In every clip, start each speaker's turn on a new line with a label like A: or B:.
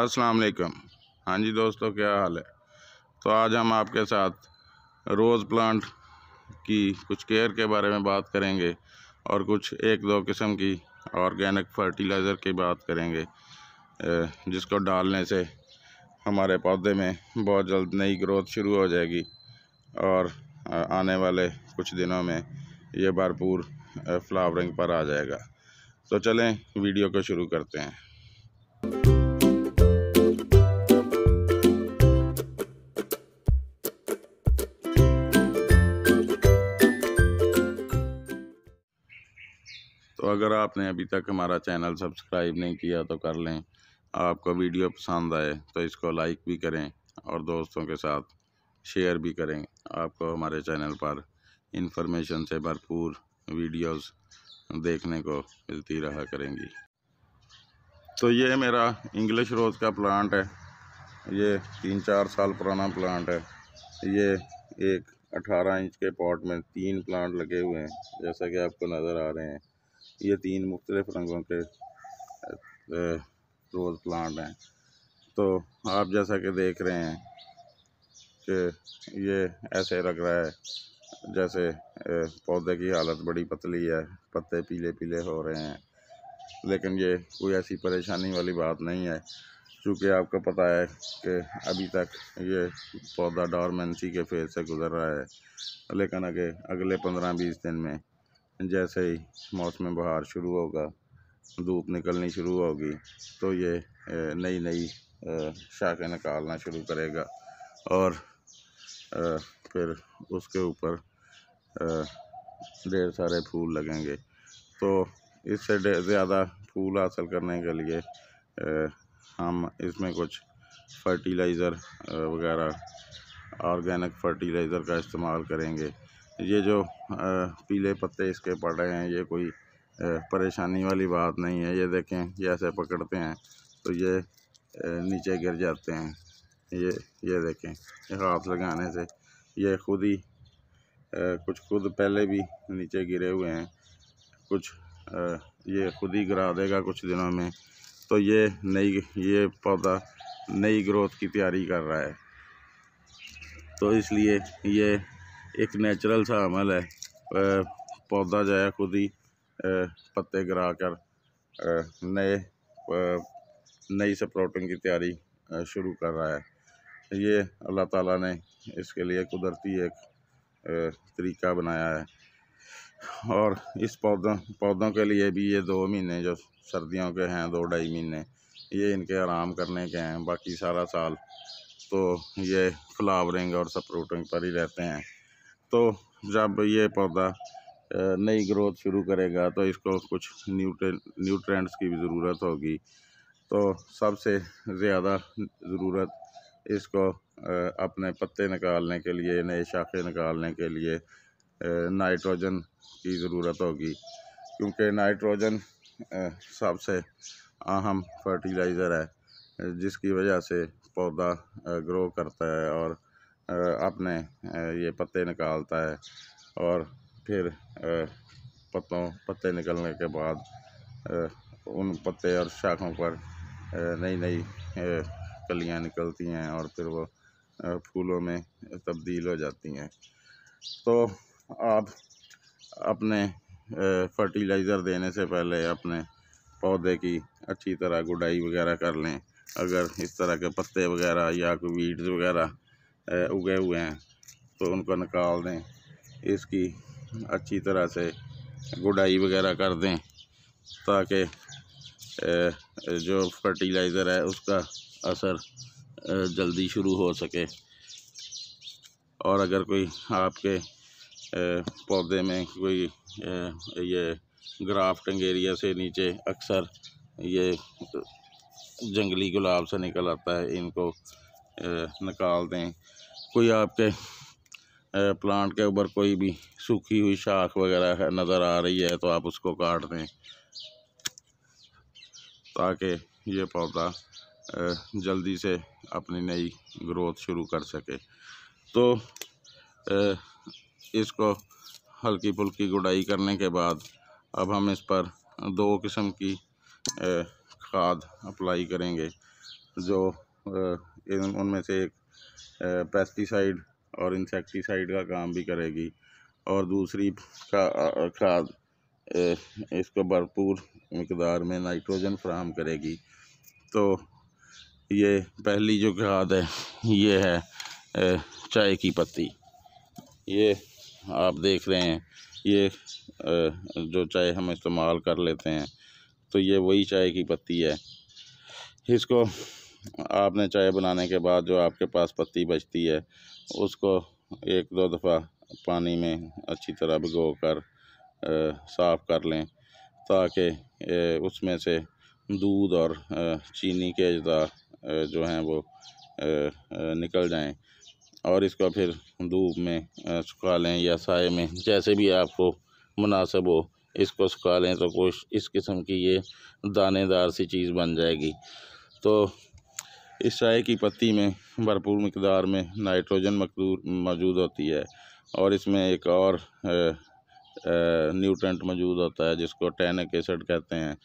A: अस्सलाम वालेकुम हाँ जी दोस्तों क्या हाल है तो आज हम आपके साथ रोज़ प्लांट की कुछ केयर के बारे में बात करेंगे और कुछ एक दो किस्म की ऑर्गेनिक फर्टिलाइज़र की बात करेंगे जिसको डालने से हमारे पौधे में बहुत जल्द नई ग्रोथ शुरू हो जाएगी और आने वाले कुछ दिनों में ये भरपूर फ्लावरिंग पर आ जाएगा तो चलें वीडियो को शुरू करते हैं अगर आपने अभी तक हमारा चैनल सब्सक्राइब नहीं किया तो कर लें आपको वीडियो पसंद आए तो इसको लाइक भी करें और दोस्तों के साथ शेयर भी करें आपको हमारे चैनल पर इंफॉर्मेशन से भरपूर वीडियोस देखने को मिलती रहा करेंगी तो ये मेरा इंग्लिश रोज़ का प्लांट है ये तीन चार साल पुराना प्लांट है ये एक 18 इंच के पॉट में तीन प्लांट लगे हुए हैं जैसा कि आपको नज़र आ रहे हैं ये तीन मुख्तलिफ़ रंगों के रोज़ प्लांट हैं तो आप जैसा कि देख रहे हैं कि ये ऐसे लग रहा है जैसे पौधे की हालत बड़ी पतली है पत्ते पीले पीले हो रहे हैं लेकिन ये कोई ऐसी परेशानी वाली बात नहीं है चूँकि आपको पता है कि अभी तक ये पौधा डॉर्मेंसी के फेज से गुज़र रहा है लेकिन अगे अगले पंद्रह बीस दिन में जैसे ही मौसम बहार शुरू होगा धूप निकलनी शुरू होगी तो ये नई नई शाखें निकालना शुरू करेगा और फिर उसके ऊपर ढेर सारे फूल लगेंगे तो इससे ज़्यादा फूल हासिल करने के लिए हम इसमें कुछ फर्टिलाइज़र वगैरह ऑर्गेनिक फर्टिलाइज़र का इस्तेमाल करेंगे ये जो पीले पत्ते इसके पड़ रहे हैं ये कोई परेशानी वाली बात नहीं है ये देखें ये ऐसे पकड़ते हैं तो ये नीचे गिर जाते हैं ये ये देखें ये हाथ लगाने से ये खुद ही कुछ खुद पहले भी नीचे गिरे हुए हैं कुछ ये खुद ही गिरा देगा कुछ दिनों में तो ये नई ये पौधा नई ग्रोथ की तैयारी कर रहा है तो इसलिए ये एक नेचुरल सा अमल है पौधा जो है खुद ही पत्ते गिरा कर नए नई सप्रोटिंग की तैयारी शुरू कर रहा है ये अल्लाह ताला ने इसके लिए कुदरती एक तरीका बनाया है और इस पौधों पौधों के लिए भी ये दो महीने जो सर्दियों के हैं दो ढाई महीने ये इनके आराम करने के हैं बाकी सारा साल तो ये फ्लावरिंग और सप्रोटिंग पर ही रहते हैं तो जब ये पौधा नई ग्रोथ शुरू करेगा तो इसको कुछ न्यूट्रे न्यूट्रेंट्स की भी ज़रूरत होगी तो सबसे ज़्यादा ज़रूरत इसको अपने पत्ते निकालने के लिए नए शाखे निकालने के लिए नाइट्रोजन की ज़रूरत होगी क्योंकि नाइट्रोजन सबसे अहम फर्टिलाइज़र है जिसकी वजह से पौधा ग्रो करता है और अपने ये पत्ते निकालता है और फिर पत्तों पत्ते निकलने के बाद उन पत्ते और शाखों पर नई नई कलियां निकलती हैं और फिर वो फूलों में तब्दील हो जाती हैं तो आप अपने फर्टिलाइज़र देने से पहले अपने पौधे की अच्छी तरह गुडाई वगैरह कर लें अगर इस तरह के पत्ते वगैरह या कोई वीड्स वगैरह उगे हुए हैं तो उनको निकाल दें इसकी अच्छी तरह से गुडाई वगैरह कर दें ताकि जो फर्टिलाइज़र है उसका असर जल्दी शुरू हो सके और अगर कोई आपके पौधे में कोई ये ग्राफ्टिंग एरिया से नीचे अक्सर ये जंगली गुलाब से निकल आता है इनको निकाल दें कोई आपके प्लांट के ऊपर कोई भी सूखी हुई शाख वगैरह नज़र आ रही है तो आप उसको काट दें ताकि ये पौधा जल्दी से अपनी नई ग्रोथ शुरू कर सके तो इसको हल्की फुल्की गुडाई करने के बाद अब हम इस पर दो किस्म की खाद अप्लाई करेंगे जो उनमें से एक पेस्टिसाइड और इंसेक्टिसाइड का काम भी करेगी और दूसरी का खाद इसको भरपूर मकदार में नाइट्रोजन फ्राहम करेगी तो ये पहली जो खाद है ये है चाय की पत्ती ये आप देख रहे हैं ये जो चाय हम इस्तेमाल कर लेते हैं तो ये वही चाय की पत्ती है इसको आपने चाय बनाने के बाद जो आपके पास पत्ती बचती है उसको एक दो दफ़ा पानी में अच्छी तरह भिगो कर साफ़ कर लें ताकि उसमें से दूध और चीनी के अज्जा जो हैं वो निकल जाएं और इसको फिर धूप में सुखा लें या साय में जैसे भी आपको मुनासिब हो इसको सुखा लें तो कुछ इस किस्म की ये दानेदार सी चीज़ बन जाएगी तो इस चाय की पत्ती में भरपूर मकदार में नाइट्रोजन मौजूद होती है और इसमें एक और न्यूट्रेंट मौजूद होता है जिसको टैनक एसड कहते हैं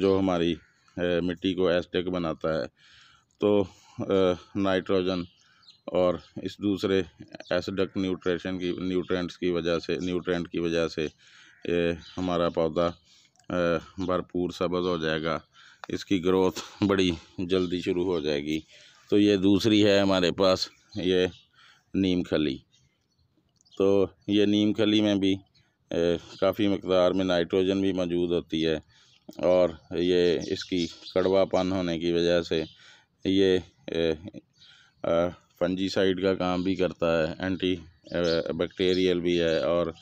A: जो हमारी मिट्टी को एस्टेक बनाता है तो नाइट्रोजन और इस दूसरे एसडक न्यूट्रेशन की न्यूट्रेंट्स की वजह से न्यूट्रेंट की वजह से हमारा पौधा भरपूर सबज हो जाएगा इसकी ग्रोथ बड़ी जल्दी शुरू हो जाएगी तो ये दूसरी है हमारे पास ये नीम खली तो ये नीम खली में भी काफ़ी मकदार में नाइट्रोजन भी मौजूद होती है और ये इसकी कड़वापन होने की वजह से ये फंजीसाइड का काम भी करता है एंटी बैक्टीरियल भी है और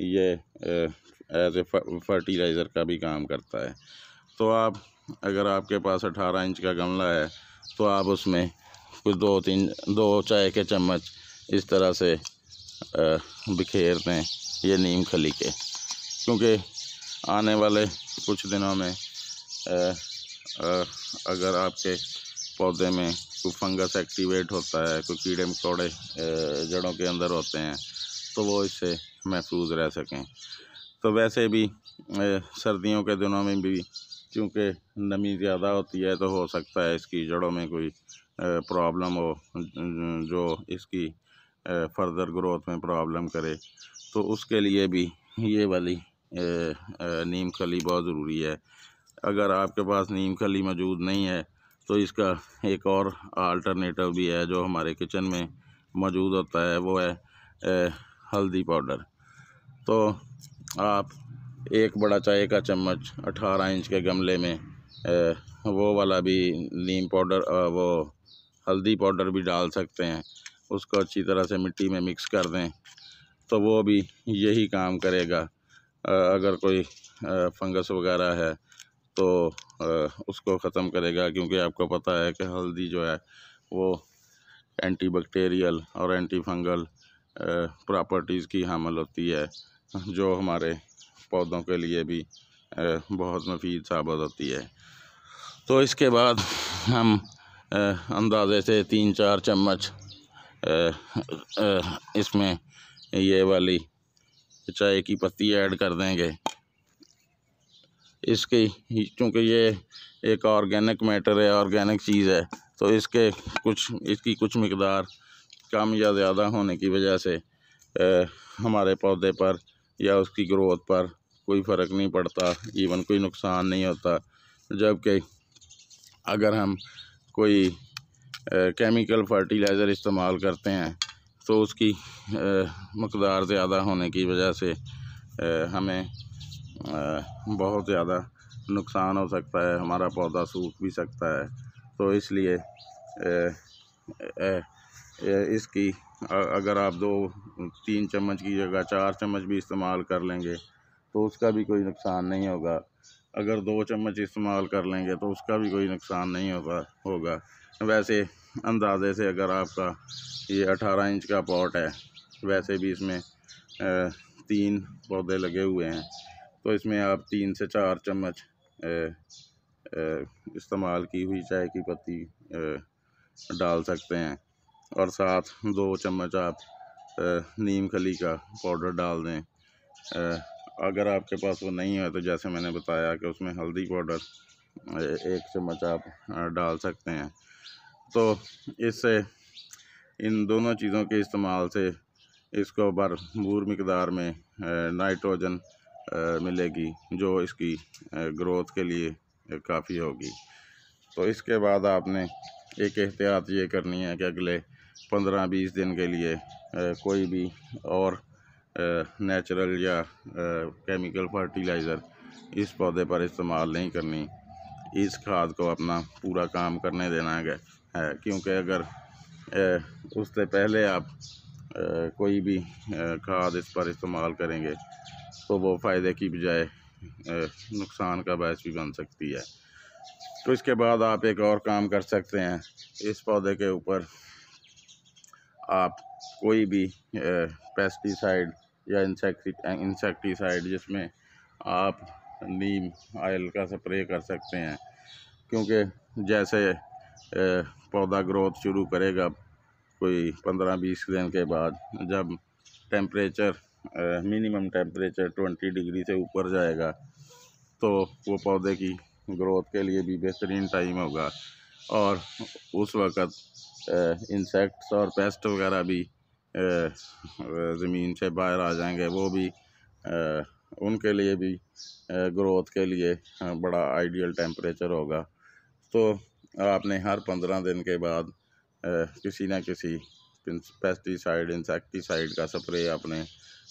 A: ये एज ए फर्टिलाइज़र का भी काम करता है तो आप अगर आपके पास अठारह इंच का गमला है तो आप उसमें कुछ दो तीन दो चाय के चम्मच इस तरह से बिखेर दें ये नीम खली के क्योंकि आने वाले कुछ दिनों में आ, आ, अगर आपके पौधे में कोई फंगस एक्टिवेट होता है कोई कीड़े मकोड़े जड़ों के अंदर होते हैं तो वो इससे महफूज रह सकें तो वैसे भी सर्दियों के दिनों में भी क्योंकि नमी ज़्यादा होती है तो हो सकता है इसकी जड़ों में कोई प्रॉब्लम हो जो इसकी फर्दर ग्रोथ में प्रॉब्लम करे तो उसके लिए भी ये वाली नीम खली बहुत ज़रूरी है अगर आपके पास नीम खली मौजूद नहीं है तो इसका एक और अल्टरनेटिव भी है जो हमारे किचन में मौजूद होता है वो है हल्दी पाउडर तो आप एक बड़ा चाय का चम्मच अठारह इंच के गमले में वो वाला भी नीम पाउडर वो हल्दी पाउडर भी डाल सकते हैं उसको अच्छी तरह से मिट्टी में मिक्स कर दें तो वो भी यही काम करेगा अगर कोई फंगस वगैरह है तो उसको ख़त्म करेगा क्योंकि आपको पता है कि हल्दी जो है वो एंटी और एंटी फंगल प्रॉपर्टीज़ की हामल होती है जो हमारे पौधों के लिए भी बहुत मुफीद साबित होती है तो इसके बाद हम अंदाज़े से तीन चार चम्मच इसमें ये वाली चाय की पत्ती ऐड कर देंगे इसकी क्योंकि ये एक ऑर्गेनिक मैटर है ऑर्गेनिक चीज़ है तो इसके कुछ इसकी कुछ मकदार कम या ज़्यादा होने की वजह से हमारे पौधे पर या उसकी ग्रोथ पर कोई फ़र्क नहीं पड़ता इवन कोई नुकसान नहीं होता जबकि अगर हम कोई केमिकल फर्टिलाइज़र इस्तेमाल करते हैं तो उसकी मकदार ज़्यादा होने की वजह से हमें बहुत ज़्यादा नुकसान हो सकता है हमारा पौधा सूख भी सकता है तो इसलिए इसकी अगर आप दो तीन चम्मच की जगह चार चम्मच भी इस्तेमाल कर लेंगे तो उसका भी कोई नुकसान नहीं होगा अगर दो चम्मच इस्तेमाल कर लेंगे तो उसका भी कोई नुकसान नहीं होता होगा वैसे अंदाजे से अगर आपका ये अठारह इंच का पॉट है वैसे भी इसमें तीन पौधे लगे हुए हैं तो इसमें आप तीन से चार चम्मच इस्तेमाल की हुई चाय की पत्ती डाल सकते हैं और साथ दो चम्मच आप नीम खली का पाउडर डाल दें अगर आपके पास वो नहीं है तो जैसे मैंने बताया कि उसमें हल्दी पाउडर एक चम्मच आप डाल सकते हैं तो इससे इन दोनों चीज़ों के इस्तेमाल से इसको भरपूर मकदार में नाइट्रोजन मिलेगी जो इसकी ग्रोथ के लिए काफ़ी होगी तो इसके बाद आपने एक एहतियात ये करनी है कि अगले पंद्रह बीस दिन के लिए कोई भी और नेचुरल या केमिकल फर्टिलाइज़र इस पौधे पर इस्तेमाल नहीं करनी इस खाद को अपना पूरा काम करने देना है क्योंकि अगर उससे पहले आप कोई भी खाद इस पर इस्तेमाल करेंगे तो वो फ़ायदे की बजाय नुकसान का बायस भी बन सकती है तो इसके बाद आप एक और काम कर सकते हैं इस पौधे के ऊपर आप कोई भी पेस्टिसाइड या इंसेक्ट इंसेक्टिसाइड जिसमें आप नीम आयल का स्प्रे कर सकते हैं क्योंकि जैसे पौधा ग्रोथ शुरू करेगा कोई पंद्रह बीस दिन के बाद जब temperature minimum temperature twenty degree से ऊपर जाएगा तो वो पौधे की ग्रोथ के लिए भी बेहतरीन टाइम होगा और उस वक़्त इंसेक्ट्स और पेस्ट वगैरह भी ज़मीन से बाहर आ जाएंगे वो भी उनके लिए भी ग्रोथ के लिए बड़ा आइडियल टेम्परेचर होगा तो आपने हर पंद्रह दिन के बाद किसी ना किसी पेस्टिसाइड इंसेक्टिसाइड का स्प्रे अपने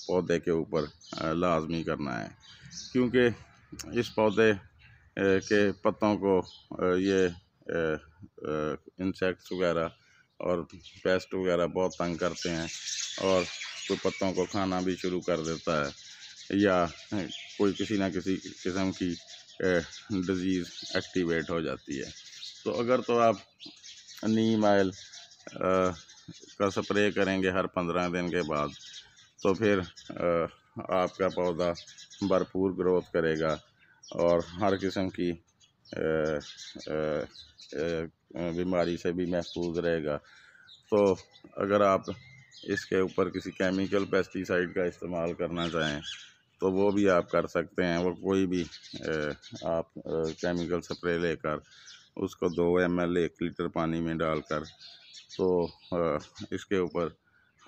A: पौधे के ऊपर लाजमी करना है क्योंकि इस पौधे के पत्तों को ये इंसेक्ट्स वगैरह और पेस्ट वगैरह बहुत तंग करते हैं और कोई पत्तों को खाना भी शुरू कर देता है या कोई किसी ना किसी किस्म की डिज़ीज़ एक्टिवेट हो जाती है तो अगर तो आप नीम आयल का स्प्रे करेंगे हर पंद्रह दिन के बाद तो फिर आ, आपका पौधा भरपूर ग्रोथ करेगा और हर किस्म की बीमारी से भी महफूज रहेगा तो अगर आप इसके ऊपर किसी केमिकल पेस्टिसाइड का इस्तेमाल करना चाहें तो वो भी आप कर सकते हैं वो कोई भी आप केमिकल स्प्रे लेकर उसको दो एम एल एक लीटर पानी में डालकर तो इसके ऊपर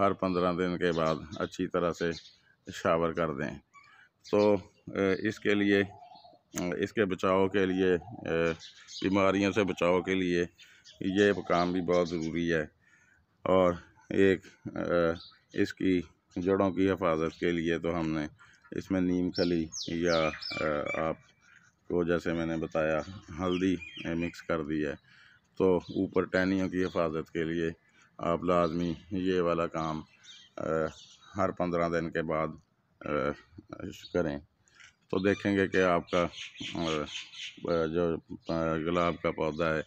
A: हर पंद्रह दिन के बाद अच्छी तरह से शावर कर दें तो इसके लिए इसके बचाव के लिए बीमारियों से बचाव के लिए ये काम भी बहुत ज़रूरी है और एक इसकी जड़ों की हिफाजत के लिए तो हमने इसमें नीम खली या आप को जैसे मैंने बताया हल्दी मिक्स कर दी है तो ऊपर टहनियों की हिफाजत के लिए आप लाजमी ये वाला काम हर पंद्रह दिन के बाद करें तो देखेंगे कि आपका जो गुलाब का पौधा है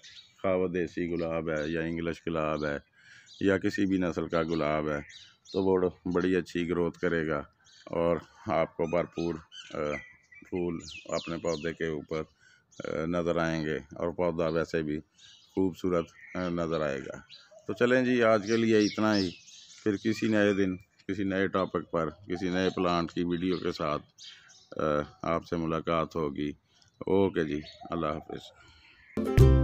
A: खावा देसी गुलाब है या इंग्लिश गुलाब है या किसी भी नस्ल का गुलाब है तो वो बड़ी अच्छी ग्रोथ करेगा और आपको भरपूर फूल अपने पौधे के ऊपर नज़र आएंगे और पौधा वैसे भी खूबसूरत नज़र आएगा तो चलें जी आज के लिए इतना ही फिर किसी नए दिन किसी नए टॉपिक पर किसी नए प्लांट की वीडियो के साथ आपसे मुलाकात होगी ओके जी अल्लाह हाफिज़